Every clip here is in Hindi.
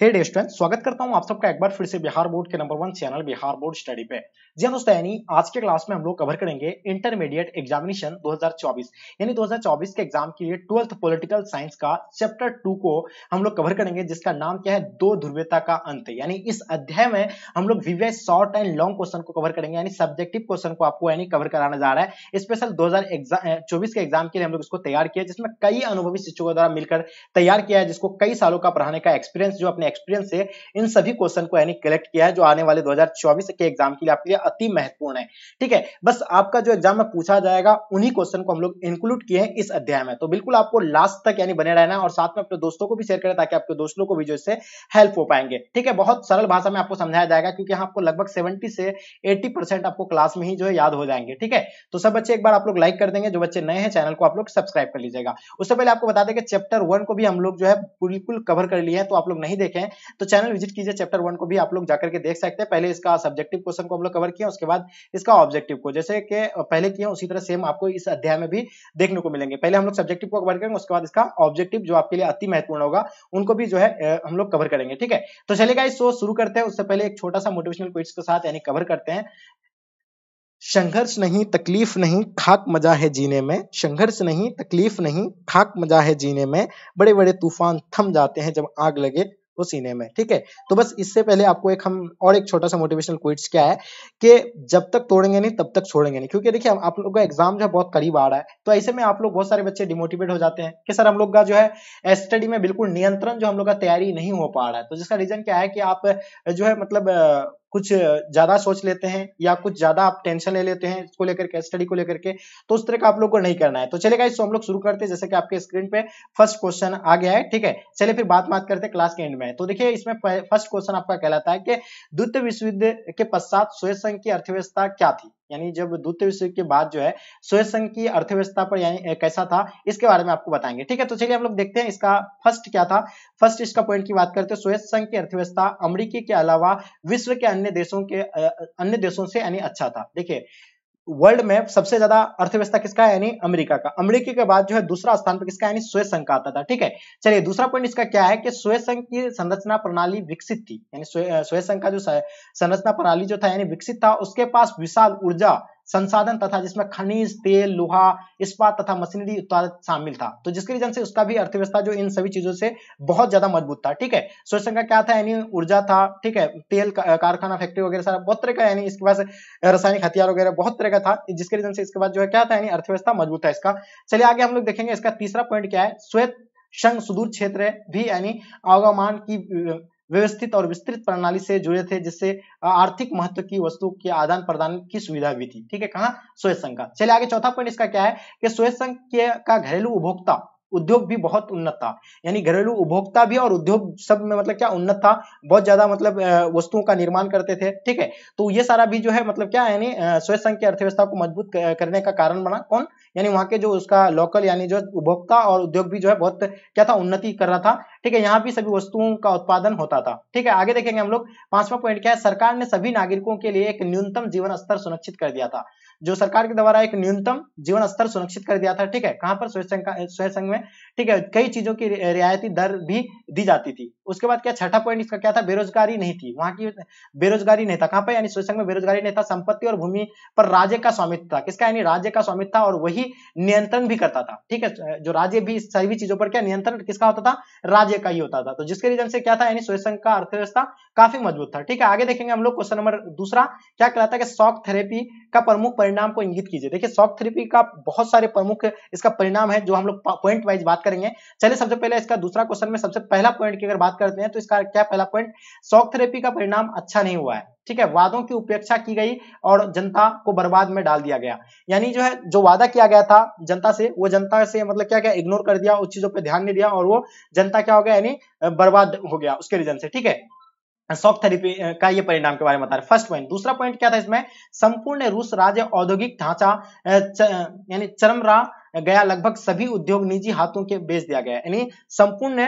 हे hey स्टूडेंट स्वागत करता हूं आप सबका एक बार फिर से बिहार बोर्ड के number one channel Bihar board study पे जी हाँ दोस्तों यानी आज के क्लास में हम लोग कवर करेंगे इंटरमीडिएट एग्जामिनेशन 2024 यानी 2024 के एग्जाम के लिए ट्वेल्थ पॉलिटिकल साइंस का चैप्टर टू को हम लोग कवर करेंगे जिसका नाम क्या है दो ध्रुवता का अंत यानी इस अध्याय में हम लोग VVI short and long question को कवर करेंगे यानी सब्जेक्टिव क्वेश्चन को आपको यानी कवर कराना जा रहा है स्पेशल दो चौबीस के एग्जाम के लिए हम लोग इसको तैयार किया जिसमें कई अनुभवी शिक्षकों द्वारा मिलकर तैयार किया है जिसको कई सालों का पढ़ाने का एक्सपीरियंस जो अपने एक्सपीरियंस से इन सभी क्वेश्चन को यानी कलेक्ट किया है जो आने वाले 2024 के एग्जाम के लिए आपके लिए अति महत्वपूर्ण है ठीक है बस आपका जो एग्जाम में पूछा जाएगा उन्हीं क्वेश्चन को हम लोग इंक्लूड किए हैं इस अध्याय में तो बिल्कुल आपको लास्ट तक यानी बने रहना है और साथ में अपने दोस्तों को भी शेयर करें ताकि आपके दोस्तों को भी जो इससे हेल्प हो पाएंगे ठीक है बहुत सरल भाषा में आपको समझाया जाएगा क्योंकि यहाँ आपको लगभग सेवेंटी से एट्टी आपको क्लास में ही जो है याद हो जाएंगे ठीक है तो सब बच्चे एक बार आप लोग लाइक कर देंगे जो बच्चे नए हैं चैनल को आप लोग सब्सक्राइब कर लीजिएगा उससे पहले आपको बता दें कि चैप्टर वन को भी हम लोग जो है बिल्कुल कवर कर लिए हैं तो आप लोग नहीं देखे हैं तो चैनल विजिट कीजिए चैप्टर वन को भी आप लोग जाकर के देख सकते हैं पहले इसका सब्जेक्टिव क्वेश्चन को हम लोग कवर किया उसके बाद इसका ऑब्जेक्टिव को जैसे कि पहले किया उसी तरह सेम आपको इस अध्याय में भी देखने को मिलेंगे पहले हम लोग सब्जेक्टिव को कवर करेंगे उसके बाद इसका ऑब्जेक्टिव जो आपके लिए अति महत्वपूर्ण होगा उनको भी जो है हम लोग कवर करेंगे ठीक है तो चलेगा इस शो शुरू करते हैं उससे पहले एक छोटा सा मोटिवेशनल क्विज के साथ यानी कवर करते हैं संघर्ष नहीं तकलीफ नहीं खाक मजा है जीने में संघर्ष नहीं तकलीफ नहीं खाक मजा है जीने में बड़े बड़े तूफान थम जाते हैं जब आग लगे वो सीने में ठीक है तो बस इससे पहले आपको एक हम और एक छोटा सा मोटिवेशनल क्विट्स क्या है कि जब तक तोड़ेंगे नहीं तब तक छोड़ेंगे नहीं क्योंकि देखिए आप लोग का एग्जाम जो है बहुत करीब आ रहा है तो ऐसे में आप लोग बहुत सारे बच्चे डिमोटिवेट हो जाते हैं कि सर हम लोग का जो है स्टडी में बिल्कुल नियंत्रण जो हम लोग का तैयारी नहीं हो पा रहा है तो जिसका रीजन क्या है कि आप जो है मतलब कुछ ज्यादा सोच लेते हैं या कुछ ज्यादा आप टेंशन ले लेते हैं इसको लेकर के स्टडी को लेकर के तो उस तरह का आप लोग को नहीं करना है तो चलेगा इसको तो हम लोग शुरू करते हैं जैसे कि आपके स्क्रीन पे फर्स्ट क्वेश्चन आ गया है ठीक है चलिए फिर बात बात करते हैं क्लास के एंड में तो देखिए इसमें फर्स्ट क्वेश्चन आपका कहलाता है कि द्वितीय विश्व युद्ध के पश्चात स्वयं संघ की अर्थव्यवस्था क्या थी यानी जब द्वितीय विश्व के बाद जो है सोवियत संघ की अर्थव्यवस्था पर यानी कैसा था इसके बारे में आपको बताएंगे ठीक है तो चलिए हम लोग देखते हैं इसका फर्स्ट क्या था फर्स्ट इसका पॉइंट की बात करते हैं सोवियत संघ की अर्थव्यवस्था अमरीकी के अलावा विश्व के अन्य देशों के अन्य देशों से यानी अच्छा था देखिए वर्ल्ड में सबसे ज्यादा अर्थव्यवस्था किसका है यानी अमेरिका का अमेरिका के बाद जो है दूसरा स्थान पर किसका यानी स्वयं संघ का आता था ठीक है चलिए दूसरा पॉइंट इसका क्या है कि स्वयं संघ की संरचना प्रणाली विकसित थी यानी स्वयं संघ का जो संरचना प्रणाली जो था यानी विकसित था उसके पास विशाल ऊर्जा संसाधन तथा जिसमें खनिज तेल लोहा इस्पात तथा मशीनरी उत्पाद शामिल था तो जिसके रीजन से उसका भी अर्थव्यवस्था जो इन सभी चीजों से बहुत ज्यादा मजबूत था ठीक है सोच का क्या था यानी ऊर्जा था ठीक है तेल कारखाना फैक्ट्री वगैरह सारा बहुत तरह का यानी इसके पास रासायनिक हथियार वगैरह बहुत तरह का था जिसके रीजन से इसके बाद जो है क्या था यानी अर्थव्यवस्था मजबूत था इसका चलिए आगे हम लोग देखेंगे इसका तीसरा पॉइंट क्या है श्वेत संघ सुदूर क्षेत्र भी यानी आवागमन की व्यवस्थित और विस्तृत प्रणाली से जुड़े थे जिससे आर्थिक महत्व की वस्तु के आदान प्रदान की सुविधा भी थी ठीक है कहा स्वयं संघ का चलिए आगे चौथा पॉइंट इसका क्या है कि स्वयं संघ के का घरेलू उपभोक्ता उद्योग भी बहुत उन्नत था यानी घरेलू उपभोक्ता भी और उद्योग सब में मतलब क्या उन्नत था बहुत ज्यादा मतलब वस्तुओं का निर्माण करते थे ठीक है तो ये सारा भी जो है मतलब क्या यानी स्वयं संघ की अर्थव्यवस्था को मजबूत करने का कारण बना कौन यानी वहां के जो उसका लोकल यानी जो उपभोक्ता और उद्योग भी जो है बहुत क्या था उन्नति कर रहा था ठीक है यहाँ भी सभी वस्तुओं का उत्पादन होता था ठीक है आगे देखेंगे हम लोग पांचवा पॉइंट क्या है सरकार ने सभी नागरिकों के लिए एक न्यूनतम जीवन स्तर सुनिश्चित कर दिया था जो सरकार के द्वारा एक न्यूनतम जीवन स्तर सुनिश्चित कर दिया था ठीक है कहां पर स्वयं संघ में ठीक है कई चीजों की रियायती दर भी दी जाती थी उसके बाद क्या छठा पॉइंट इसका क्या था बेरोजगारी नहीं थी वहां की बेरोजगारी नहीं था कहां पर यानी स्वयं संघ में बेरोजगारी नहीं था संपत्ति और भूमि पर राज्य का स्वामित्व था किसका यानी राज्य का स्वामित्व था और वही नियंत्रण भी करता था ठीक है जो राज्य भी सभी चीजों पर क्या नियंत्रण किसका होता था राज्य का ही होता था तो जिसके रीजन से क्या था यानी स्वयं संघ का अर्थव्यवस्था काफी मजबूत था ठीक है आगे देखेंगे हम लोग क्वेश्चन नंबर दूसरा क्या कहता है कि शॉक थेरेपी का प्रमुख परिणाम को इंगित कीजिए देखिए शॉक थेरेपी का बहुत सारे प्रमुख इसका परिणाम है जो हम लोग पॉइंट वाइज बात करेंगे चलिए सबसे पहले इसका दूसरा क्वेश्चन में सबसे पहला पॉइंट की अगर बात करते हैं तो इसका क्या पहला पॉइंट शॉक थेरेपी का परिणाम अच्छा नहीं हुआ है ठीक है वादों की उपेक्षा की गई और जनता को बर्बाद में डाल दिया गया यानी जो है जो वादा किया गया था जनता से वो जनता से मतलब क्या क्या इग्नोर कर दिया उस चीजों पर ध्यान नहीं दिया और वो जनता क्या हो गया यानी बर्बाद हो गया उसके रीजन से ठीक है शॉक थेरेपी का ये परिणाम के बारे में बता रहे फर्स्ट पॉइंट दूसरा पॉइंट क्या था इसमें संपूर्ण रूस राज्य औद्योगिक ढांचा यानी चरमरा गया लगभग सभी उद्योग निजी हाथों के बेच दिया गया यानी संपूर्ण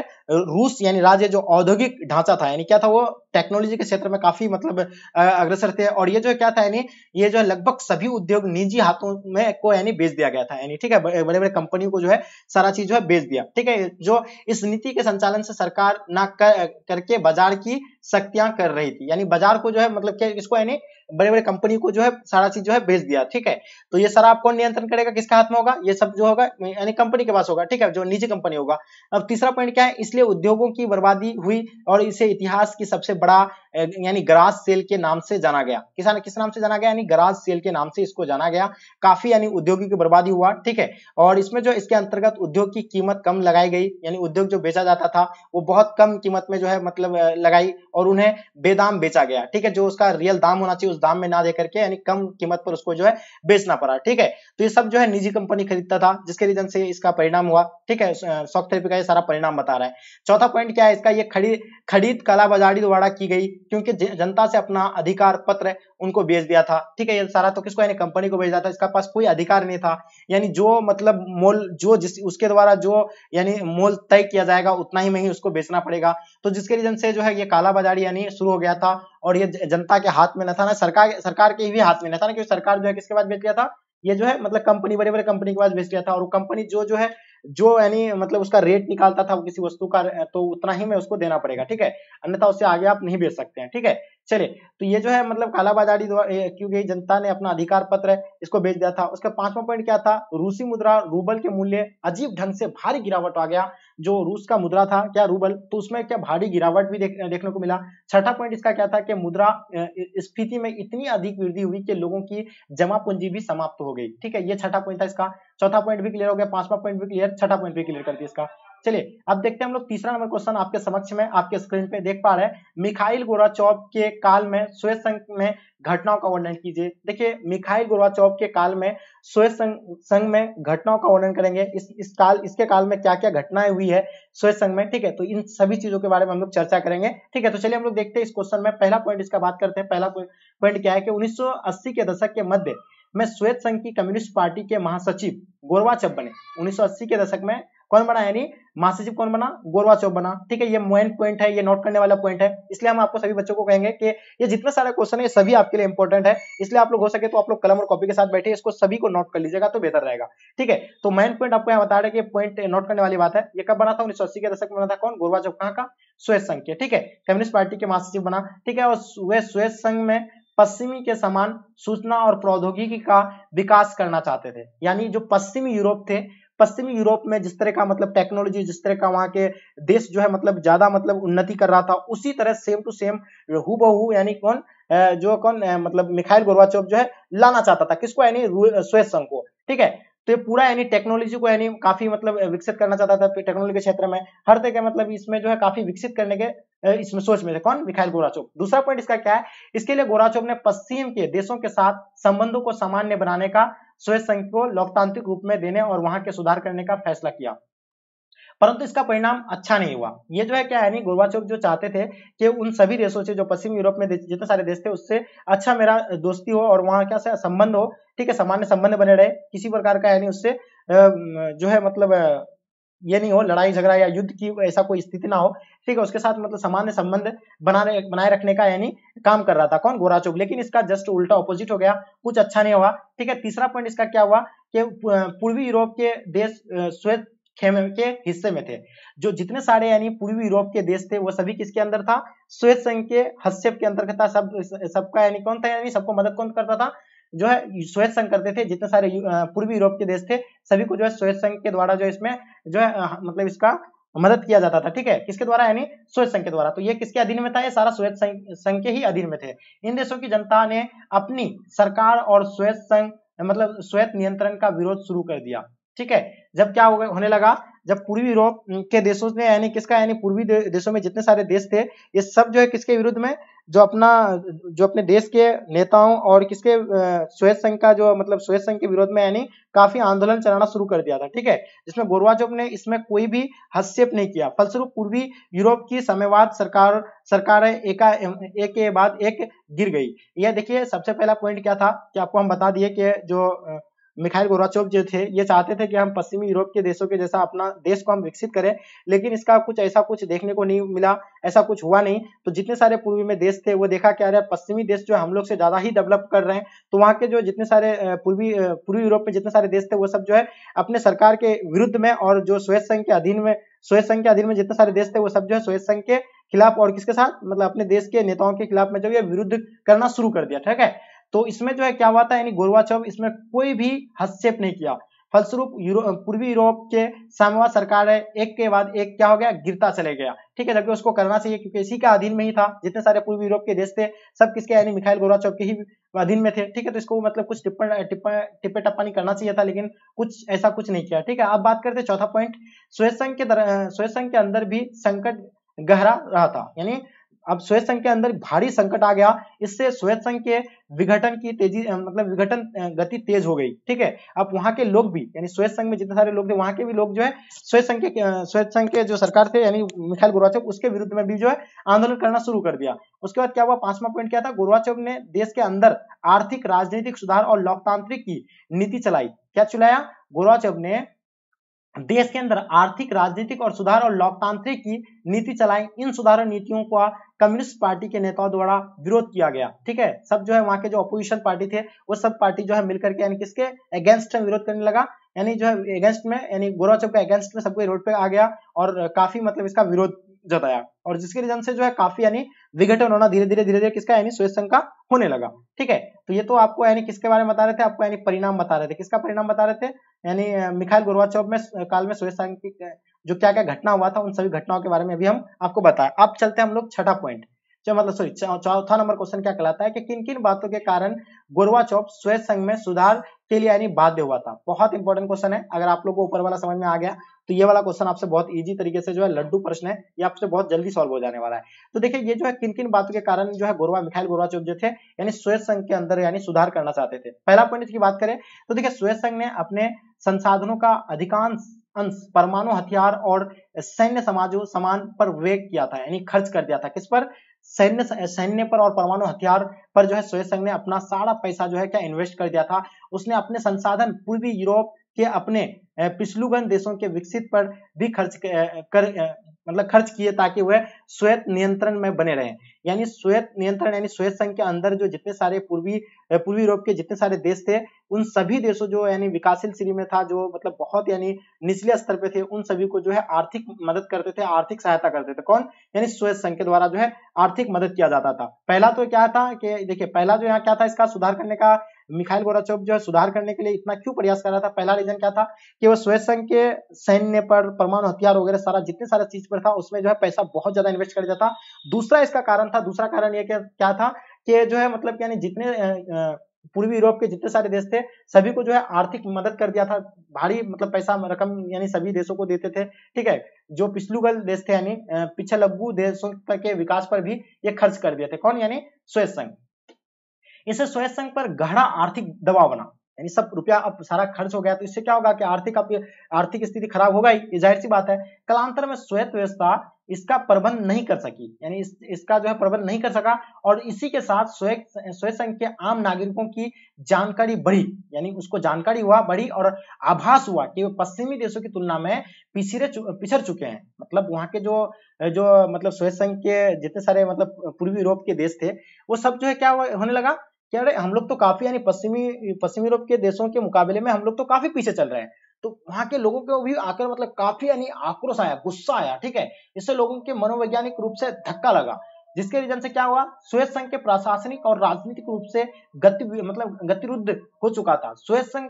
रूस यानी राज्य जो औद्योगिक ढांचा था यानी क्या था वो टेक्नोलॉजी के क्षेत्र में काफी मतलब अग्रसर थे और ये जो क्या था यानी ये जो लगभग सभी उद्योग निजी हाथों में को यानी बेच दिया गया था यानी ठीक है बड़े बड़े कंपनियों को जो है सारा चीज जो है बेच दिया ठीक है जो इस नीति के संचालन से सरकार ना कर, करके बाजार की शक्तियां कर रही थी यानी बाजार को जो है मतलब क्या इसको यानी बड़े बड़े कंपनी को जो है सारा चीज जो है भेज दिया ठीक है तो ये सारा आप कौन नियंत्रण करेगा किसका हाथ में होगा ये सब जो होगा यानी कंपनी के पास होगा ठीक है जो निजी कंपनी होगा अब तीसरा पॉइंट क्या है इसलिए उद्योगों की बर्बादी हुई और इसे इतिहास की सबसे बड़ा यानी ग्रास सेल के नाम से जाना गया किसान किस नाम से जाना गया यानी ग्रास सेल के नाम से इसको जाना गया काफी यानी उद्योगी की बर्बादी हुआ ठीक है और इसमें जो इसके अंतर्गत उद्योग की कीमत कम लगाई गई यानी उद्योग जो बेचा जाता था वो बहुत कम कीमत में जो है मतलब लगाई और उन्हें बेदाम बेचा गया ठीक है जो उसका रियल दाम होना चाहिए उस दाम में ना देकर के यानी कम कीमत पर उसको जो है बेचना पड़ा ठीक है तो ये सब जो है निजी कंपनी खरीदता था जिसके रीजन से इसका परिणाम हुआ ठीक है शॉक थेरेपी का ये सारा परिणाम बता रहा है चौथा पॉइंट क्या है इसका ये खरीद खरीद कला बाजारी द्वारा की गई क्योंकि जनता से अपना अधिकार पत्र उनको बेच दिया था ठीक है ये सारा तो किसको यानी कंपनी को बेच दिया था इसका पास कोई अधिकार नहीं था यानी जो मतलब मोल जो जिस उसके द्वारा जो यानी मोल तय किया जाएगा उतना ही में उसको बेचना पड़ेगा तो जिसके रीजन से जो है ये बाजारी यानी शुरू हो गया था और ये जनता के हाथ में न था ना सरकार सरकार के भी हाथ में न था ना क्योंकि सरकार जो है किसके पास बेच गया था ये जो है मतलब कंपनी बड़े बड़े कंपनी के पास बेच गया था और कंपनी जो जो है जो यानी मतलब उसका रेट निकालता था वो किसी वस्तु का तो उतना ही में उसको देना पड़ेगा ठीक है अन्यथा उससे आगे आप नहीं बेच सकते हैं ठीक है चलिए तो ये जो है मतलब कालाबाजारी बाजारी क्योंकि जनता ने अपना अधिकार पत्र इसको बेच दिया था उसका पांचवा पॉइंट क्या था रूसी मुद्रा रूबल के मूल्य अजीब ढंग से भारी गिरावट आ गया जो रूस का मुद्रा था क्या रूबल तो उसमें क्या भारी गिरावट भी देख, देखने को मिला छठा पॉइंट इसका क्या था कि मुद्रा स्फीति में इतनी अधिक वृद्धि हुई कि लोगों की जमा पूंजी भी समाप्त हो गई ठीक है ये छठा पॉइंट था इसका चौथा पॉइंट भी क्लियर हो गया पांचवा पॉइंट भी क्लियर छठा पॉइंट भी क्लियर कर दिया इसका चलिए अब देखते हैं हम लोग तीसरा नंबर क्वेश्चन आपके समक्ष में आपके स्क्रीन पे देख पा रहे हैं मिखाइल गोराचौप के काल में स्वेत संघ में घटनाओं का वर्णन कीजिए देखिए मिखाइल गोराचौप के काल में सोवियत संघ में घटनाओं का वर्णन करेंगे इस इस काल इसके काल में क्या क्या घटनाएं हुई है स्वेत संघ में ठीक है तो इन सभी चीजों के बारे में हम लोग चर्चा करेंगे ठीक है तो चलिए हम लोग देखते हैं इस क्वेश्चन में पहला पॉइंट इसका बात करते हैं पहला पॉइंट क्या है कि उन्नीस के दशक के मध्य में श्वेत संघ की कम्युनिस्ट पार्टी के महासचिव गोरवाचप बने 1980 के दशक में कौन बना यानी महासचिव कौन बना गोरवा चौक बना ठीक है ये मोइन पॉइंट है ये नोट करने वाला पॉइंट है इसलिए हम आपको सभी बच्चों को कहेंगे कि ये जितने सारे क्वेश्चन है सभी आपके लिए इंपॉर्टेंट है इसलिए आप लोग हो सके तो आप लोग कलम और कॉपी के साथ बैठे इसको सभी को नोट कर लीजिएगा तो बेहतर रहेगा ठीक है तो मेन पॉइंट आपको यहाँ बता रहे कि पॉइंट नोट करने वाली बात है ये कब बना था उन्नीस के दशक में बना था कौन गोरवाचोव कहाँ का स्वेज संघ के ठीक है कम्युनिस्ट पार्टी के महासचिव बना ठीक है और वे स्वेज संघ में पश्चिमी के समान सूचना और प्रौद्योगिकी का विकास करना चाहते थे यानी जो पश्चिमी यूरोप थे पश्चिमी यूरोप में जिस तरह का मतलब टेक्नोलॉजी जिस तरह का वहां के देश जो है मतलब ज्यादा मतलब उन्नति कर रहा था उसी तरह सेम टू सेम हु बहू यानी कौन जो कौन मतलब मिखाइल गोरवाचोव जो है लाना चाहता था किसको यानी स्वेद संघ को ठीक है तो ये पूरा यानी टेक्नोलॉजी को यानी काफी मतलब विकसित करना चाहता था टेक्नोलॉजी के क्षेत्र में हर तरह के मतलब इसमें जो है काफी विकसित करने के इसमें सोच में थे कौन मिखाइल गोराचोव दूसरा पॉइंट इसका क्या है इसके लिए गोराचोव ने पश्चिम के देशों के साथ संबंधों को सामान्य बनाने का स्वयं संघ को लोकतांत्रिक रूप में देने और वहां के सुधार करने का फैसला किया परंतु इसका परिणाम अच्छा नहीं हुआ ये जो है क्या है नहीं गोरबाचोक जो चाहते थे कि उन सभी देशों से जो पश्चिम यूरोप में जितने सारे देश थे उससे अच्छा मेरा दोस्ती हो और वहाँ क्या संबंध हो ठीक है सामान्य संबंध बने रहे किसी प्रकार का यानी उससे जो है मतलब ये नहीं हो लड़ाई झगड़ा या युद्ध की ऐसा कोई स्थिति ना हो ठीक है उसके साथ मतलब सामान्य संबंध बनाने बनाए रखने का यानी काम कर रहा था कौन गोरा चौक लेकिन इसका जस्ट उल्टा ऑपोजिट हो गया कुछ अच्छा नहीं हुआ ठीक है तीसरा पॉइंट इसका क्या हुआ कि पूर्वी यूरोप के देश श्वेत खेमे के हिस्से में थे जो जितने सारे यानी पूर्वी यूरोप के देश थे वो सभी किसके अंदर था श्वेत संघ के हस्तक्षेप के अंतर्गत था सब सबका यानी कौन था यानी सबको मदद कौन करता था जो है श्वेत संघ करते थे जितने सारे पूर्वी यूरोप के देश थे सभी को जो है श्वेत संघ के द्वारा जो इसमें जो है मतलब इसका मदद किया जाता था ठीक है किसके द्वारा यानी श्वेत संघ के द्वारा तो ये किसके अधीन में था ये सारा श्वेत संघ के ही अधीन में थे इन देशों की जनता ने अपनी सरकार और श्वेत संघ मतलब श्वेत नियंत्रण का विरोध शुरू कर दिया ठीक है जब क्या हो, होने लगा जब पूर्वी यूरोप के देशों ने यानी किसका यानी पूर्वी देशों में जितने सारे देश थे ये सब जो है किसके विरुद्ध में जो अपना जो अपने देश के नेताओं और किसके स्वेत संघ का जो मतलब स्वेत संघ के विरोध में यानी काफी आंदोलन चलाना शुरू कर दिया था ठीक है जिसमें जो ने इसमें कोई भी हस्तक्षेप नहीं किया फलस्वरूप पूर्वी यूरोप की समयवाद सरकार सरकार एका एक के बाद एक गिर गई यह देखिए सबसे पहला पॉइंट क्या था कि आपको हम बता दिए कि जो मिखाइल गोराचोव जो थे ये चाहते थे कि हम पश्चिमी यूरोप के देशों के जैसा अपना देश को हम विकसित करें लेकिन इसका कुछ ऐसा कुछ देखने को नहीं मिला ऐसा कुछ हुआ नहीं तो जितने सारे पूर्वी में देश थे वो देखा क्या रहा है पश्चिमी देश जो हम लोग से ज्यादा ही डेवलप कर रहे हैं तो वहाँ के जो जितने सारे पूर्वी पूर्वी यूरोप में जितने सारे देश थे वो सब जो है अपने सरकार के विरुद्ध में और जो स्वेच्छ संघ के अधीन में स्वेच्छ संघ के अधीन में जितने सारे देश थे वो सब जो है स्वेच्छ संघ के खिलाफ और किसके साथ मतलब अपने देश के नेताओं के खिलाफ में जो ये विरुद्ध करना शुरू कर दिया ठीक है तो इसमें जो है क्या हुआ था यानी गोरवाचौव इसमें कोई भी हस्तक्षेप नहीं किया फलस्वरूप यूरो, पूर्वी यूरोप के सामवा सरकार है एक के बाद एक क्या हो गया गिरता चले गया ठीक है जबकि उसको करना चाहिए क्योंकि इसी के अधीन में ही था जितने सारे पूर्वी यूरोप के देश थे सब किसके यानी मिखाइल गोरा के ही अधीन में थे ठीक है तो इसको मतलब कुछ टिप्पण टिप्पे टप्पा नहीं करना चाहिए था लेकिन कुछ ऐसा कुछ नहीं किया ठीक है अब बात करते चौथा पॉइंट स्वयं संघ के स्वयं संघ के अंदर भी संकट गहरा रहा था यानी अब श्वेत संघ के अंदर भारी संकट आ गया इससे श्वेत संघ के विघटन की तेजी मतलब विघटन गति तेज हो गई ठीक है अब वहां के लोग भी यानी श्वेत संघ में जितने सारे लोग थे वहां के भी लोग जो है श्वेत संघ के श्वेत संघ के जो सरकार थे यानी मिखाइल गोरवाचौ उसके विरुद्ध में भी जो है आंदोलन करना शुरू कर दिया उसके बाद क्या हुआ पांचवा पॉइंट क्या था गोरवाचौ ने देश के अंदर आर्थिक राजनीतिक सुधार और लोकतांत्रिक की नीति चलाई क्या चलाया गोरवाचौ ने देश के अंदर आर्थिक राजनीतिक और सुधार और लोकतांत्रिक की नीति चलाई इन सुधार और नीतियों का कम्युनिस्ट पार्टी के नेताओं द्वारा विरोध किया गया ठीक है सब जो है वहां के जो अपोजिशन पार्टी थे वो सब पार्टी जो है मिलकर के यानी किसके अगेंस्ट में विरोध करने लगा यानी जो है अगेंस्ट में यानी चौक के अगेंस्ट में सबको रोड पे आ गया और काफी मतलब इसका विरोध जताया और जिसके रीजन से जो है काफी यानी विघटन होना धीरे धीरे धीरे धीरे किसका यानी श्वेत संघ का होने लगा ठीक है तो ये तो आपको यानी किसके बारे में बता रहे थे आपको यानी परिणाम बता रहे थे किसका परिणाम बता रहे थे यानी मिखाइल गोरवाचौप में काल में स्वयं संघ की जो क्या क्या घटना हुआ था उन सभी घटनाओं के बारे में भी हम आपको बताया अब चलते हैं हम लोग छठा पॉइंट जो मतलब सॉरी चौथा नंबर क्वेश्चन क्या कहलाता है कि किन किन बातों के कारण गोरवाचौप श्वेत संघ में सुधार के लिए यानी बाध्य हुआ था बहुत इंपॉर्टेंट क्वेश्चन है अगर आप लोग को ऊपर वाला समझ में आ गया तो ये वाला क्वेश्चन आपसे बहुत इजी तरीके से जो है लड्डू प्रश्न है ये आपसे बहुत जल्दी सॉल्व हो जाने वाला है तो देखिए ये जो है किन किन बातों के कारण जो है गोरवा मिखाइल गोरवाचौप जो थे यानी श्वेत संघ के अंदर यानी सुधार करना चाहते थे पहला पॉइंट इसकी बात करें तो देखिये श्वेत संघ ने अपने संसाधनों का अधिकांश अंश परमाणु हथियार और सैन्य समाजों समान पर वेग किया था यानी खर्च कर दिया था किस पर सैन्य सैन्य पर और परमाणु हथियार पर जो है स्वयं संघ ने अपना सारा पैसा जो है क्या इन्वेस्ट कर दिया था उसने अपने संसाधन पूर्वी यूरोप के अपने पिछलुगन देशों के विकसित पर भी खर्च कर मतलब खर्च किए ताकि वह श्वेत नियंत्रण में बने रहे यानी श्वेत नियंत्रण यानी श्वेत संघ के अंदर जो जितने सारे पूर्वी पूर्वी यूरोप के जितने सारे देश थे उन सभी देशों जो यानी विकासशील श्री में था जो मतलब बहुत यानी निचले स्तर पे थे उन सभी को जो है आर्थिक मदद करते थे आर्थिक सहायता करते थे कौन यानी श्वेत संघ के द्वारा जो है आर्थिक मदद किया जाता था पहला तो क्या था कि देखिए पहला जो यहाँ क्या था इसका सुधार करने का मिखाइल गोराचोव जो है सुधार करने के लिए इतना क्यों प्रयास कर रहा था पहला रीजन क्या था कि वो सोवियत संघ के सैन्य पर परमाणु हथियार वगैरह सारा जितने सारा चीज पर था उसमें जो है पैसा बहुत ज्यादा इन्वेस्ट कर दिया था दूसरा इसका कारण था दूसरा कारण ये क्या था कि जो है मतलब यानी जितने पूर्वी यूरोप के जितने सारे देश थे सभी को जो है आर्थिक मदद कर दिया था भारी मतलब पैसा रकम यानी सभी देशों को देते थे ठीक है जो पिछलूगल देश थे यानी पिछलग्गू देशों के विकास पर भी ये खर्च कर दिए थे कौन यानी सोवियत संघ इससे स्वयं संघ पर गहरा आर्थिक दबाव बना यानी सब रुपया अब सारा खर्च हो गया तो इससे क्या होगा कि आर्थिक आर्थिक स्थिति खराब होगा ही जाहिर सी बात है कलांतर में श्वेत व्यवस्था इसका प्रबंध नहीं कर सकी यानी इस, इसका जो है प्रबंध नहीं कर सका और इसी के साथ स्वयं संघ के आम नागरिकों की जानकारी बढ़ी यानी उसको जानकारी हुआ बढ़ी और आभास हुआ कि वो पश्चिमी देशों की तुलना में पिछड़े पिछड़ चुके हैं मतलब वहाँ के जो जो मतलब स्वयं संघ के जितने सारे मतलब पूर्वी यूरोप के देश थे वो सब जो है क्या होने लगा क्या रहे हम लोग तो काफी यानी पश्चिमी पश्चिमी यूरोप के देशों के मुकाबले में हम लोग तो काफी पीछे चल रहे हैं तो वहां के लोगों को भी आकर मतलब काफी यानी आक्रोश आया गुस्सा आया ठीक है इससे लोगों के मनोवैज्ञानिक रूप से धक्का लगा जिसके रीजन से क्या हुआ स्वेत संघ के प्रशासनिक और राजनीतिक रूप से गति मतलब गतिरुद्ध हो चुका था स्वेत संघ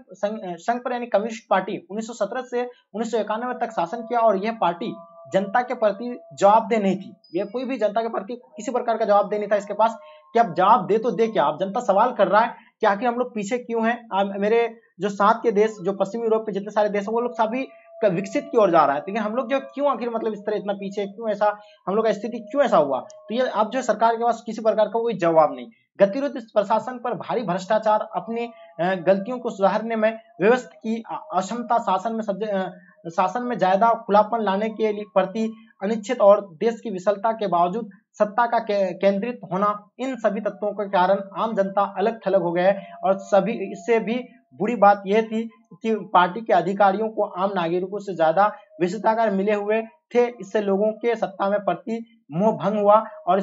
संघ पर यानी कम्युनिस्ट पार्टी 1917 से उन्नीस तक शासन किया और यह पार्टी जनता के प्रति जवाबदेह नहीं थी यह कोई भी जनता के प्रति किसी प्रकार का जवाबदेह नहीं था इसके पास कि आप जवाब दे तो दे क्या आप जनता सवाल कर रहा है कि आखिर हम लोग पीछे क्यों हैं मेरे जो साथ के देश जो पश्चिमी यूरोप के जितने सारे देश हैं वो लोग सभी विकसित की ओर जा रहा है लेकिन तो हम लोग जो क्यों आखिर मतलब इस तरह इतना पीछे क्यों ऐसा हम लोग का स्थिति क्यों ऐसा हुआ तो ये अब जो सरकार के पास किसी प्रकार का कोई जवाब नहीं गतिरोध प्रशासन पर भारी भ्रष्टाचार अपनी गलतियों को सुधारने में व्यवस्था की अक्षमता शासन में शासन में ज्यादा खुलापन लाने के लिए प्रति अनिश्चित और देश की विफलता के बावजूद सत्ता का केंद्रित होना इन सभी तत्वों के कारण आम जनता अलग थलग हो गए और सभी इससे भी बुरी बात यह थी कि पार्टी के अधिकारियों को आम नागरिकों से ज्यादा विशेषाकार मिले हुए थे इससे लोगों के सत्ता में प्रति मोह भंग हुआ और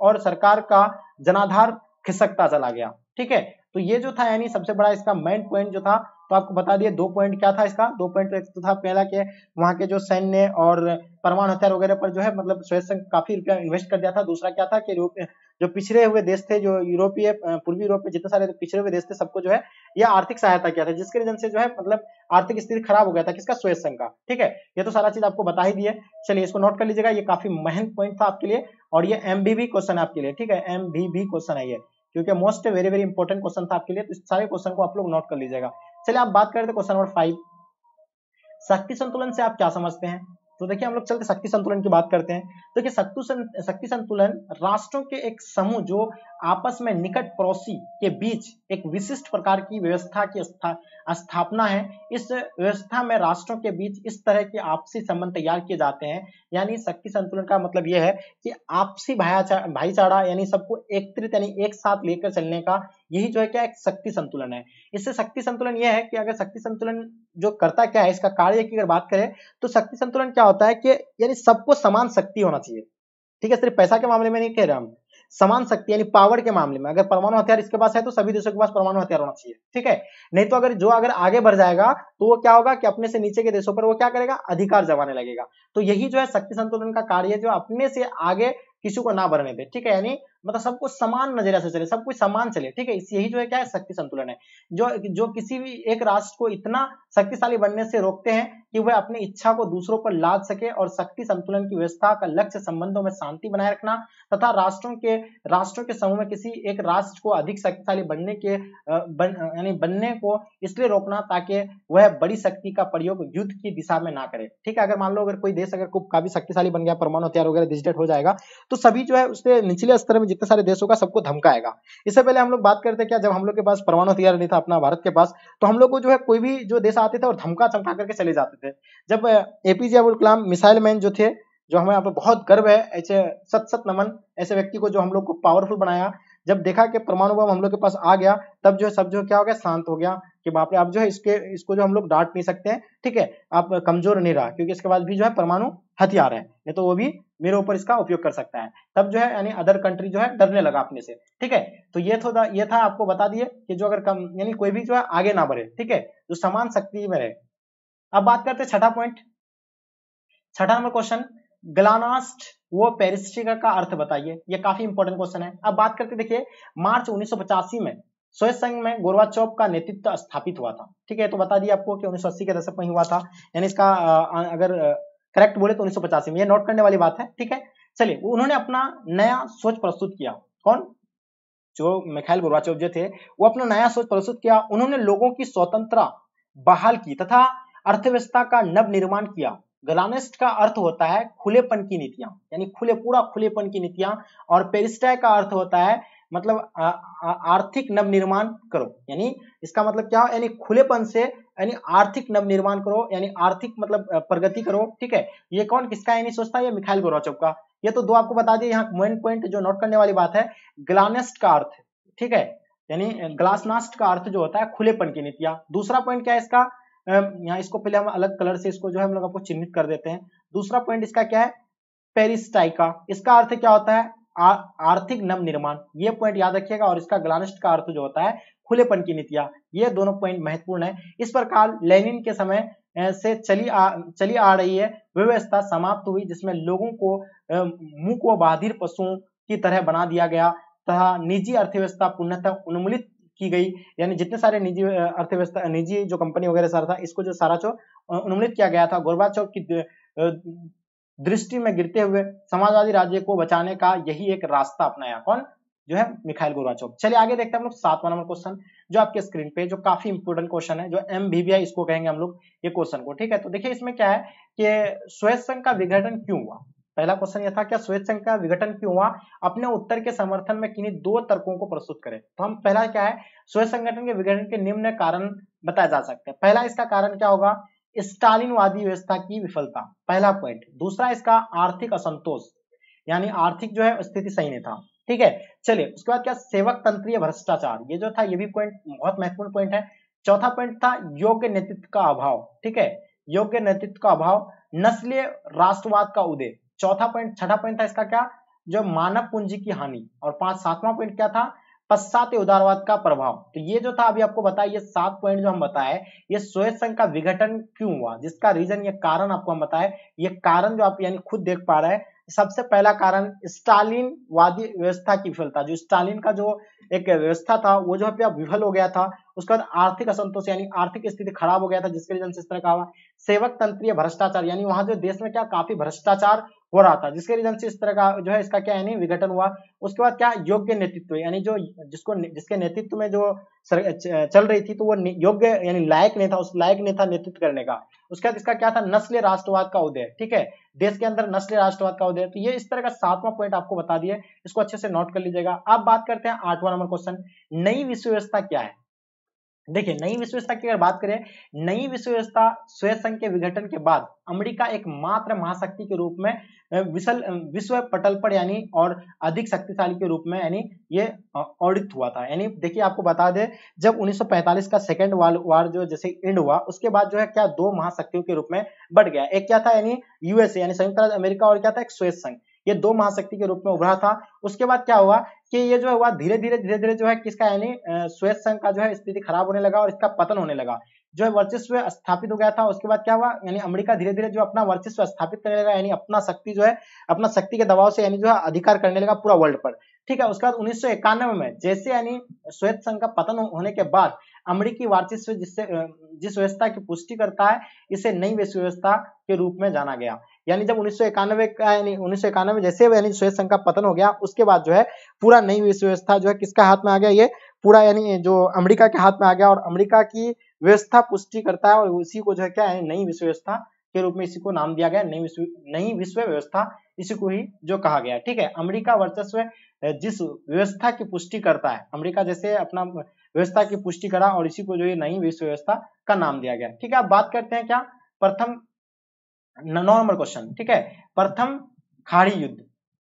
और सरकार का जनाधार खिसकता चला गया ठीक है तो ये जो था यानी सबसे बड़ा इसका मेन पॉइंट जो था तो आपको बता दिए दो पॉइंट क्या था इसका दो पॉइंट तो, तो था पहला के वहां के जो सैन्य और परमाणु हथियार वगैरह पर जो है मतलब सोवियत संघ काफी रुपया इन्वेस्ट कर दिया था दूसरा क्या था कि जो पिछड़े हुए देश थे जो यूरोपीय पूर्वी यूरोप में जितने सारे पिछड़े हुए देश थे सबको जो है यह आर्थिक सहायता किया था जिसके रीजन से जो है मतलब आर्थिक स्थिति खराब हो गया था किसका सोवियत संघ का ठीक है ये तो सारा चीज आपको बता ही दिए चलिए इसको नोट कर लीजिएगा ये काफी महंग पॉइंट था आपके लिए और ये एमबीबी क्वेश्चन है आपके लिए ठीक है एमबीबी क्वेश्चन है ये क्योंकि most very very important question था आपके लिए तो इस सारे क्वेश्चन को आप लोग नोट कर लीजिएगा चलिए आप बात करते क्वेश्चन नंबर फाइव शक्ति संतुलन से आप क्या समझते हैं तो देखिए हम लोग चलते शक्ति संतुलन की बात करते हैं देखिए शक्ति संतुलन राष्ट्रों के एक समूह जो आपस में निकट पड़ोसी के बीच एक विशिष्ट प्रकार की व्यवस्था की स्थापना है इस व्यवस्था में राष्ट्रों के बीच इस तरह के आपसी संबंध तैयार किए जाते हैं यानी शक्ति संतुलन का मतलब यह है कि आपसी भाईचारा यानी सबको एकत्रित यानी एक साथ लेकर चलने का यही जो है क्या एक शक्ति संतुलन है इससे शक्ति संतुलन यह है कि अगर शक्ति संतुलन जो करता क्या है इसका कार्य की अगर बात करें तो शक्ति संतुलन क्या होता है कि यानी सबको समान शक्ति होना चाहिए ठीक है सिर्फ पैसा के मामले में नहीं कह रहे हम समान शक्ति यानी पावर के मामले में अगर परमाणु हथियार इसके पास है तो सभी देशों के पास परमाणु हथियार होना चाहिए ठीक है नहीं तो अगर जो अगर आगे बढ़ जाएगा तो वो क्या होगा कि अपने से नीचे के देशों पर वो क्या करेगा अधिकार जमाने लगेगा तो यही जो है शक्ति संतुलन का कार्य जो अपने से आगे किसी को ना बढ़ने दे ठीक है यानी मतलब सबको समान नजरिया से चले सब कुछ समान चले ठीक है यही जो है क्या है शक्ति संतुलन है जो जो किसी भी एक राष्ट्र को इतना शक्तिशाली बनने से रोकते हैं कि वह अपनी इच्छा को दूसरों पर लाद सके और शक्ति संतुलन की व्यवस्था का लक्ष्य संबंधों में शांति बनाए रखना तथा राष्ट्रों के राष्ट्रों के समूह में किसी एक राष्ट्र को अधिक शक्तिशाली बनने के बन, यानी बनने को इसलिए रोकना ताकि वह बड़ी शक्ति का प्रयोग युद्ध की दिशा में ना करे ठीक है अगर मान लो अगर कोई देश अगर खूब काफी शक्तिशाली बन गया परमाणु हथियार वगैरह डिजिटेट हो जाएगा तो तो सभी जो है उससे निचले स्तर में जितने सारे देशों का सबको धमकाएगा इससे पहले हम लोग बात करते हैं क्या जब हम लोग के पास परमाणु हथियार नहीं था अपना भारत के पास तो हम लोग को जो है कोई भी जो देश आते थे और धमका चमका करके चले जाते थे जब APJ Abdul Kalam missile man जो थे जो हमें यहाँ पर बहुत गर्व है ऐसे सत सत नमन ऐसे व्यक्ति को जो हम लोग को पावरफुल बनाया जब देखा कि परमाणु बम हम लोग के पास आ गया तब जो है सब जो क्या हो गया शांत हो गया कि बाप रे आप जो है इसके इसको जो हम लोग डांट नहीं सकते हैं ठीक है आप कमजोर नहीं रहा क्योंकि इसके बाद भी जो है परमाणु हथियार है नहीं तो वो भी मेरे ऊपर इसका उपयोग कर सकता है तब जो है यानी अदर कंट्री जो है डरने लगा अपने से ठीक है तो ये थोड़ा ये था आपको बता दिए कि जो अगर कम यानी कोई भी जो है आगे ना बढ़े ठीक है जो समान शक्ति में रहे अब बात करते छठा पॉइंट छठा नंबर क्वेश्चन ग्लानास्ट वो पेरिस्टिका का अर्थ बताइए ये काफी इंपॉर्टेंट क्वेश्चन है अब बात करते देखिए मार्च उन्नीस में सोवियत संघ में गोरवा चौक का नेतृत्व स्थापित हुआ था ठीक है तो बता दिया आपको कि उन्नीस के दशक में हुआ था यानी इसका अगर करेक्ट बोले तो उन्नीस में ये नोट करने वाली बात है ठीक है चलिए उन्होंने अपना नया सोच प्रस्तुत किया कौन जो मिखाइल गोरवाचोव जो थे वो अपना नया सोच प्रस्तुत किया उन्होंने लोगों की स्वतंत्रता बहाल की तथा अर्थव्यवस्था का नव निर्माण किया गलानिस्ट का अर्थ होता है खुलेपन की नीतियां यानी खुले पूरा खुलेपन की नीतियां और पेरिस्टाय का अर्थ होता है मतलब आ, आ, आर्थिक नव निर्माण करो यानी इसका मतलब क्या यानी खुलेपन से यानी आर्थिक नवनिर्माण करो यानी आर्थिक मतलब प्रगति करो ठीक है ये कौन किसका यानी सोचता है ये मिखाइल गोराचोव का ये तो दो आपको बता दिए यहाँ मेन पॉइंट जो नोट करने वाली बात है ग्लानेस्ट का अर्थ ठीक है यानी ग्लासनास्ट का अर्थ जो होता है खुलेपन की नीतियां दूसरा पॉइंट क्या है इसका यहाँ इसको पहले हम अलग कलर से इसको जो है हम लोग आपको चिन्हित कर देते हैं दूसरा पॉइंट इसका क्या है पेरिस्टाइका इसका अर्थ क्या होता है आर्थिक नव निर्माण ये पॉइंट याद रखिएगा और इसका ग्लानिस्ट का अर्थ जो होता है खुलेपन की नीतियां ये दोनों पॉइंट महत्वपूर्ण है इस प्रकार लेनिन के समय से चली आ चली आ रही है व्यवस्था समाप्त हुई जिसमें लोगों को मुंह को बाधिर पशुओं की तरह बना दिया गया तथा निजी अर्थव्यवस्था पूर्णतः उन्मूलित की गई यानी जितने सारे निजी अर्थव्यवस्था निजी जो कंपनी वगैरह सारा था इसको जो सारा जो उन्मूलित किया गया था गोरबाचौक की दृष्टि में गिरते हुए समाजवादी राज्य को बचाने का यही एक रास्ता अपनाया कौन जो है मिखाइल गोराचोव चलिए आगे देखते हैं हम लोग सातवा नंबर क्वेश्चन जो आपके स्क्रीन पे जो काफी इंपोर्टेंट क्वेश्चन है जो एम इसको कहेंगे हम लोग ये क्वेश्चन को ठीक है तो देखिए इसमें क्या है कि श्वेत संघ का विघटन क्यों हुआ पहला क्वेश्चन यह था क्या स्वेत संघ का विघटन क्यों हुआ अपने उत्तर के समर्थन में किन्हीं दो तर्कों को प्रस्तुत करें तो हम पहला क्या है श्वेत संगठन के विघटन के निम्न कारण बताया जा सकते हैं पहला इसका कारण क्या होगा स्टालिनवादी व्यवस्था की विफलता पहला पॉइंट दूसरा इसका आर्थिक असंतोष यानी आर्थिक जो है स्थिति सही नहीं था ठीक है चलिए उसके बाद क्या सेवक तंत्रीय भ्रष्टाचार ये जो था ये भी पॉइंट बहुत महत्वपूर्ण पॉइंट है चौथा पॉइंट था योग्य नेतृत्व का अभाव ठीक है योग्य नेतृत्व का अभाव नस्लीय राष्ट्रवाद का उदय चौथा पॉइंट छठा पॉइंट था इसका क्या जो मानव पूंजी की हानि और पांच सातवां पॉइंट क्या था पश्चात उदारवाद का प्रभाव तो ये जो था अभी आपको बताया ये सात पॉइंट जो हम बताए ये स्वयं संघ का विघटन क्यों हुआ जिसका रीजन ये कारण आपको हम बताए ये कारण जो आप यानी खुद देख पा रहे हैं सबसे पहला कारण स्टालिन वादी व्यवस्था की विफलता जो स्टालिन का जो एक व्यवस्था था वो जो है विफल हो गया था उसके बाद आर्थिक असंतोष यानी आर्थिक स्थिति खराब हो गया था जिसके रीजन से इस तरह का हुआ सेवक तंत्रीय भ्रष्टाचार यानी वहां जो देश में क्या काफी भ्रष्टाचार हो रहा था जिसके रीजन से इस तरह का जो है इसका क्या यानी विघटन हुआ उसके बाद क्या योग्य नेतृत्व यानी जो जिसको जिसके नेतृत्व में जो चल रही थी तो वो योग्य यानी लायक नेता उस लायक था नेतृत्व करने का उसके बाद इसका क्या था नस्ल राष्ट्रवाद का उदय ठीक है देश के अंदर नस्ल राष्ट्रवाद का उदय तो ये इस तरह का सातवां पॉइंट आपको बता दिए इसको अच्छे से नोट कर लीजिएगा अब बात करते हैं आठवां नंबर क्वेश्चन नई विश्व व्यवस्था क्या है देखिए नई विश्व व्यवस्था की अगर बात करें नई विश्व व्यवस्था स्वयं संघ के विघटन के बाद अमेरिका एकमात्र महाशक्ति के रूप में विशल विश्व पटल पर यानी और अधिक शक्तिशाली के रूप में यानी ये औडित हुआ था यानी देखिए आपको बता दें जब 1945 का सेकेंड वर्ल्ड वार जो जैसे एंड हुआ उसके बाद जो है क्या दो महाशक्तियों के रूप में बढ़ गया एक क्या था यानी यूएसए यानी संयुक्त राज्य अमेरिका और क्या था एक स्वेत संघ ये दो महाशक्ति के रूप में उभरा था उसके बाद क्या हुआ कि ये जो हुआ धीरे धीरे धीरे धीरे जो है किसका यानी स्वेत संघ का जो है स्थिति खराब होने लगा और इसका पतन होने लगा जो है वर्चस्व स्थापित हो गया था उसके बाद क्या हुआ यानी अमेरिका धीरे धीरे जो अपना वर्चस्व स्थापित करने लगा यानी अपना शक्ति जो है अपना शक्ति के दबाव से यानी जो है अधिकार करने लगा पूरा वर्ल्ड पर ठीक है उसके बाद उन्नीस में जैसे यानी श्वेत संघ का पतन होने के बाद अमरीकी वार्षिक जिससे जिस व्यवस्था की पुष्टि करता है इसे नई विश्व व्यवस्था के रूप में जाना गया यानी जब उन्नीस सौ इक्यानवे का यानी उन्नीस जैसे यानी श्वेत संघ का पतन हो गया उसके बाद जो है पूरा नई विश्व व्यवस्था जो है किसका हाथ में आ गया ये पूरा यानी जो अमेरिका के हाथ में आ गया और अमेरिका की व्यवस्था पुष्टि करता है और उसी को जो है क्या यानी नई विश्व व्यवस्था के रूप में इसी को नाम दिया गया नई विश्व नई विश्व व्यवस्था इसी को ही जो कहा गया ठीक है अमरीका वर्चस्व जिस व्यवस्था की पुष्टि करता है अमेरिका जैसे अपना व्यवस्था की पुष्टि करा और इसी को जो ये नई विश्व व्यवस्था का नाम दिया गया ठीक है अब बात करते हैं क्या प्रथम नौ नंबर क्वेश्चन ठीक है प्रथम खाड़ी युद्ध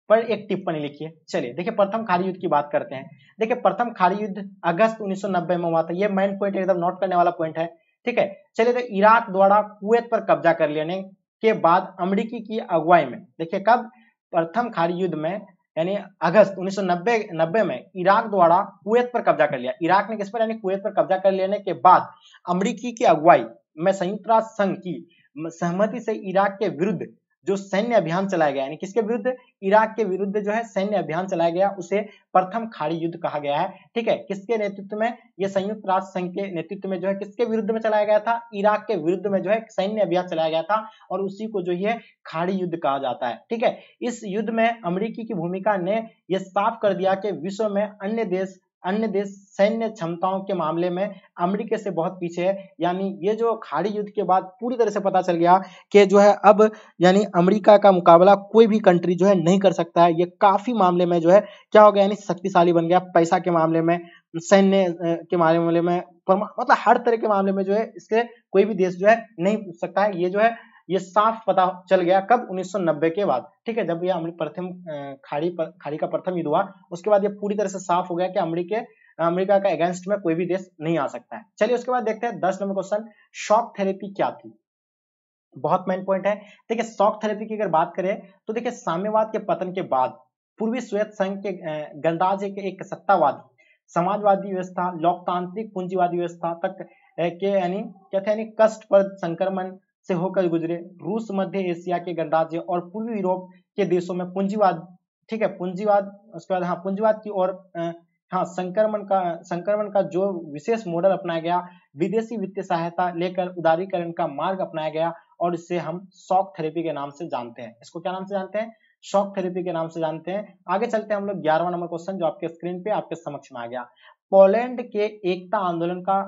पर एक टिप्पणी लिखिए चलिए देखिए प्रथम खाड़ी युद्ध की बात करते हैं देखिए प्रथम खाड़ी युद्ध अगस्त 1990 में हुआ था ये मेन पॉइंट एकदम नोट करने वाला पॉइंट है ठीक है चलिए तो इराक द्वारा कुवैत पर कब्जा कर लेने के बाद अमरीकी की अगुवाई में देखिए कब प्रथम खाड़ी युद्ध में यानी अगस्त 1990 90 में इराक द्वारा कुवैत पर कब्जा कर लिया इराक ने किस पर यानी कुवैत पर कब्जा कर लेने के बाद अमरीकी की अगुवाई में संयुक्त राष्ट्र संघ की सहमति से इराक के विरुद्ध जो सैन्य अभियान चलाया गया यानी किसके विरुद्ध इराक के विरुद्ध जो है सैन्य अभियान चलाया गया उसे प्रथम खाड़ी युद्ध कहा गया है ठीक है किसके नेतृत्व में यह संयुक्त राष्ट्र संघ के नेतृत्व में जो है किसके विरुद्ध में चलाया गया था इराक के विरुद्ध में जो है सैन्य अभियान चलाया गया था और उसी को जो है खाड़ी युद्ध कहा जाता है ठीक है इस युद्ध में अमरीकी की भूमिका ने यह साफ कर दिया कि विश्व में अन्य देश अन्य देश सैन्य क्षमताओं के मामले में अमेरिका से बहुत पीछे है यानी ये जो खाड़ी युद्ध के बाद पूरी तरह से पता चल गया कि जो है अब यानी अमेरिका का मुकाबला कोई भी कंट्री जो है नहीं कर सकता है ये काफी मामले में जो है क्या हो गया यानी शक्तिशाली बन गया पैसा के मामले में सैन्य के मामले में मतलब हर तरह के मामले में जो है इसके कोई भी देश जो है नहीं पूछ सकता है ये जो है ये साफ पता चल गया कब 1990 के बाद ठीक है जब ये अमृत प्रथम खाड़ी पर, खाड़ी का प्रथम युद्ध हुआ उसके बाद ये पूरी तरह से साफ हो गया कि अमरीके अमेरिका का अगेंस्ट में कोई भी देश नहीं आ सकता है चलिए उसके बाद देखते हैं दस नंबर क्वेश्चन शॉक थेरेपी क्या थी बहुत मेन पॉइंट है देखिए शॉक थेरेपी की अगर बात करें तो देखिए साम्यवाद के पतन के बाद पूर्वी सोवियत संघ के गणराज्य के एक सत्तावादी समाजवादी व्यवस्था लोकतांत्रिक पूंजीवादी व्यवस्था तक के यानी क्या कहते यानी कष्ट पर संक्रमण से होकर गुजरे रूस मध्य एशिया के गणराज्य और पूर्वी यूरोप के देशों में पूंजीवाद ठीक है पूंजीवाद उसके बाद हाँ पूंजीवाद की ओर हाँ संक्रमण का संक्रमण का जो विशेष मॉडल अपनाया गया विदेशी वित्तीय सहायता लेकर उदारीकरण का मार्ग अपनाया गया और इसे हम शॉक थेरेपी के नाम से जानते हैं इसको क्या नाम से जानते हैं शॉक थेरेपी के नाम से जानते हैं आगे चलते हैं हम लोग ग्यारहवा नंबर क्वेश्चन जो आपके स्क्रीन पे आपके समक्ष में आ गया पोलैंड के एकता आंदोलन का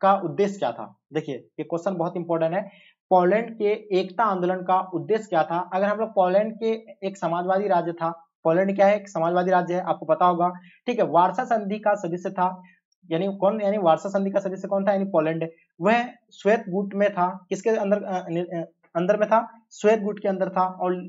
का उद्देश्य क्या था देखिए ये क्वेश्चन बहुत इंपॉर्टेंट है पोलैंड के एकता आंदोलन का उद्देश्य क्या था अगर हम लोग पोलैंड के एक समाजवादी राज्य था पोलैंड क्या है एक समाजवादी राज्य है आपको पता होगा ठीक है वार्षा संधि का सदस्य था यानी कौन यानी वार्षा संधि का सदस्य कौन था यानी पोलैंड वह श्वेत गुट में था किसके अंदर अंदर में था श्वेत गुट के अंदर था और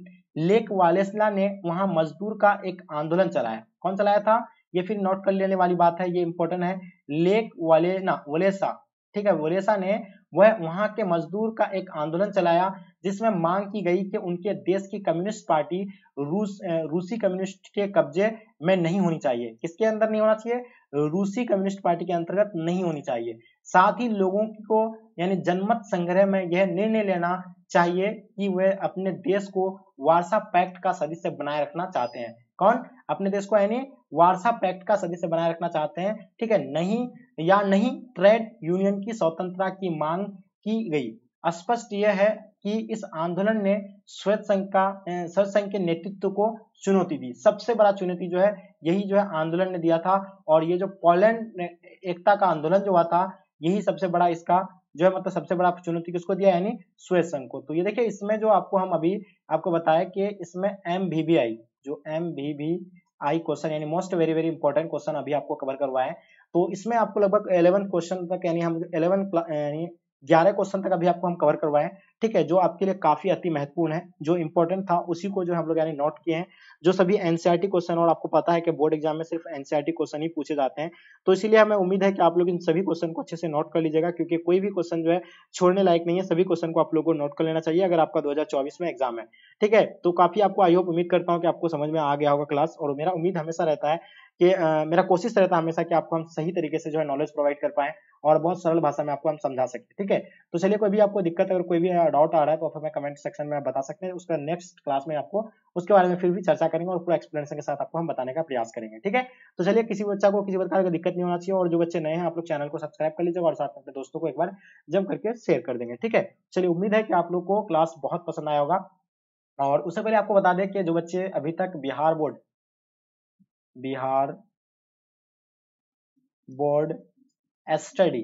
लेक वालेसला ने वहां मजदूर का एक आंदोलन चलाया कौन चलाया था ये फिर नोट कर लेने वाली बात है ये इंपॉर्टेंट है लेक वालेना वलेसा ठीक है वोरेसा ने वह वहां के मजदूर का एक आंदोलन चलाया जिसमें मांग की गई कि उनके देश की कम्युनिस्ट पार्टी रूस रूसी कम्युनिस्ट के कब्जे में नहीं होनी चाहिए किसके अंदर नहीं होना चाहिए रूसी कम्युनिस्ट पार्टी के अंतर्गत नहीं होनी चाहिए साथ ही लोगों को यानी जनमत संग्रह में यह निर्णय लेना चाहिए कि वे अपने देश को वार्सा पैक्ट का सदस्य बनाए रखना चाहते हैं कौन अपने देश को यानी वार्सा पैक्ट का सदस्य बनाए रखना चाहते हैं ठीक है नहीं या नहीं ट्रेड यूनियन की स्वतंत्रता की मांग की गई स्पष्ट यह है कि इस आंदोलन ने श्वेत संघ का श्वेत संघ के नेतृत्व को चुनौती दी सबसे बड़ा चुनौती जो है यही जो है आंदोलन ने दिया था और ये जो पोलैंड एकता का आंदोलन जो हुआ था यही सबसे बड़ा इसका जो है मतलब सबसे बड़ा चुनौती किसको दिया यानी श्वेत संघ को तो ये देखिए इसमें जो आपको हम अभी आपको बताया कि इसमें एम जो M V V I question यानी most very very important question अभी आपको कवर करवाए तो इसमें आपको लगभग इलेवन क्वेश्चन तक यानी हम इलेवन यानी ग्यारह क्वेश्चन तक अभी आपको हम कवर करवाए ठीक है जो आपके लिए काफी अति महत्वपूर्ण है जो इंपॉर्टेंट था उसी को जो हम लोग यानी नोट किए हैं जो सभी एनसीआरटी क्वेश्चन e और आपको पता है कि बोर्ड एग्जाम में सिर्फ एनसीआरटी क्वेश्चन e ही पूछे जाते हैं तो इसीलिए हमें उम्मीद है कि आप लोग इन सभी क्वेश्चन को अच्छे से नोट कर लीजिएगा क्योंकि कोई भी क्वेश्चन जो है छोड़ने लायक नहीं है सभी क्वेश्चन को आप लोग को नोट कर लेना चाहिए अगर आपका दो में एग्जाम है ठीक है तो काफी आपको आई होप उम्मीद करता हूँ कि आपको समझ में आ गया होगा क्लास और मेरा उम्मीद हमेशा रहता है कि आ, मेरा कोशिश रहता है हमेशा कि आपको हम सही तरीके से जो है नॉलेज प्रोवाइड कर पाए और बहुत सरल भाषा में आपको हम समझा सकें ठीक है तो चलिए कोई भी आपको दिक्कत अगर कोई भी डाउट आ रहा है तो आप हमें कमेंट सेक्शन में बता सकते हैं उसका नेक्स्ट क्लास में आपको उसके बारे में फिर भी चर्चा करेंगे और पूरा एक्सप्लेनेशन के साथ आपको हम बताने का प्रयास करेंगे ठीक है तो चलिए किसी बच्चा को किसी प्रकार की दिक्कत नहीं होना चाहिए और जो बच्चे नए हैं आप लोग चैनल को सब्सक्राइब कर लीजिएगा और साथ में अपने दोस्तों को एक बार जम करके शेयर कर देंगे ठीक है चलिए उम्मीद है कि आप लोग को क्लास बहुत पसंद आया होगा और उससे पहले आपको बता दें कि जो बच्चे अभी तक Bihar board Bihar board study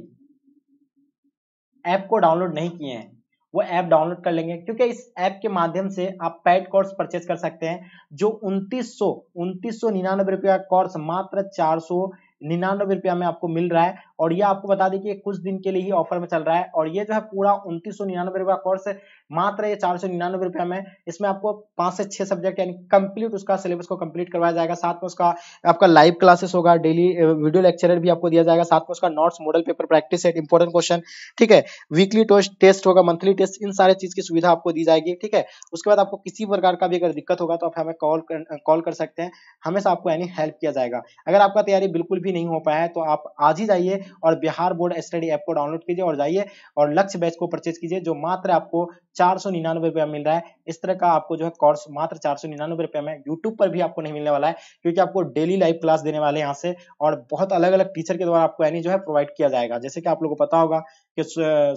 app को डाउनलोड नहीं किए हैं वो ऐप डाउनलोड कर लेंगे क्योंकि इस ऐप के माध्यम से आप पैड कोर्स परचेज कर सकते हैं जो उन्तीस सौ उन्तीस सौ रुपया कोर्स मात्र चार सौ निन्यानवे रुपया में आपको मिल रहा है और ये आपको बता दें कि कुछ दिन के लिए ही ऑफर में चल रहा है और ये जो है पूरा उन्तीस सौ निन्यानवे रुपया कोर्स मात्र ये चार सौ निन्यानवे रुपया में इसमें आपको पांच से छह सब्जेक्ट यानी कंप्लीट उसका सिलेबस को कंप्लीट करवाया जाएगा साथ में उसका आपका लाइव क्लासेस होगा डेली वीडियो लेक्चर भी आपको दिया जाएगा साथ में उसका notes model paper practice set important question ठीक है वीकली टेस्ट होगा मंथली टेस्ट इन सारे चीज की सुविधा आपको दी जाएगी ठीक है उसके बाद आपको किसी प्रकार का भी अगर दिक्कत होगा तो आप हमें कॉल कॉल कर सकते हैं हमेशा आपको यानी हेल्प किया जाएगा अगर आपका तैयारी बिल्कुल भी नहीं हो पाया है तो आप आज ही जाइए और बिहार बोर्ड स्टडी ऐप को डाउनलोड कीजिए और जाइए और लक्ष्य बैच को परचेज कीजिए जो मात्र आपको चार सौ निन्यानवे रुपया मिल रहा है इस तरह का आपको जो है कोर्स मात्र चार सौ निन्यानवे रुपया में यूट्यूब पर भी आपको नहीं मिलने वाला है क्योंकि आपको डेली लाइव क्लास देने वाले हैं यहाँ से और बहुत अलग अलग टीचर के द्वारा आपको यानी जो है प्रोवाइड किया जाएगा जैसे कि आप लोगों को पता होगा कि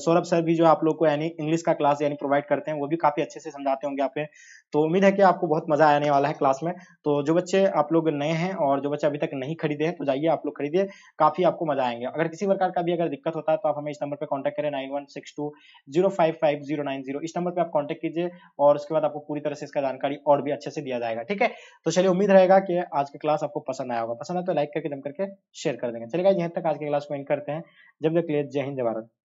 सौरभ सर भी जो आप लोग को यानी इंग्लिश का क्लास यानी प्रोवाइड करते हैं वो भी काफ़ी अच्छे से समझाते होंगे आप तो उम्मीद है कि आपको बहुत मज़ा आने वाला है क्लास में तो जो बच्चे आप लोग नए हैं और जो बच्चे अभी तक नहीं खरीदे हैं तो जाइए आप लोग खरीदिए काफ़ी आपको मज़ा आएंगे अगर किसी प्रकार का भी अगर दिक्कत होता है तो आप हमें इस नंबर पर कॉन्टेक्ट करें nine one six two zero five five zero nine zero इस नंबर पर आप कॉन्टेक्ट कीजिए और उसके बाद आपको पूरी तरह से इसका जानकारी और भी अच्छे से दिया जाएगा ठीक है तो चलिए उम्मीद रहेगा कि आज का क्लास आपको पसंद आया होगा पसंद आए तो लाइक करके जम करके शेयर कर देंगे चलेगा यहाँ तक आज के क्लास को एंड करते हैं जब तक लिए जय हिंद जवाहर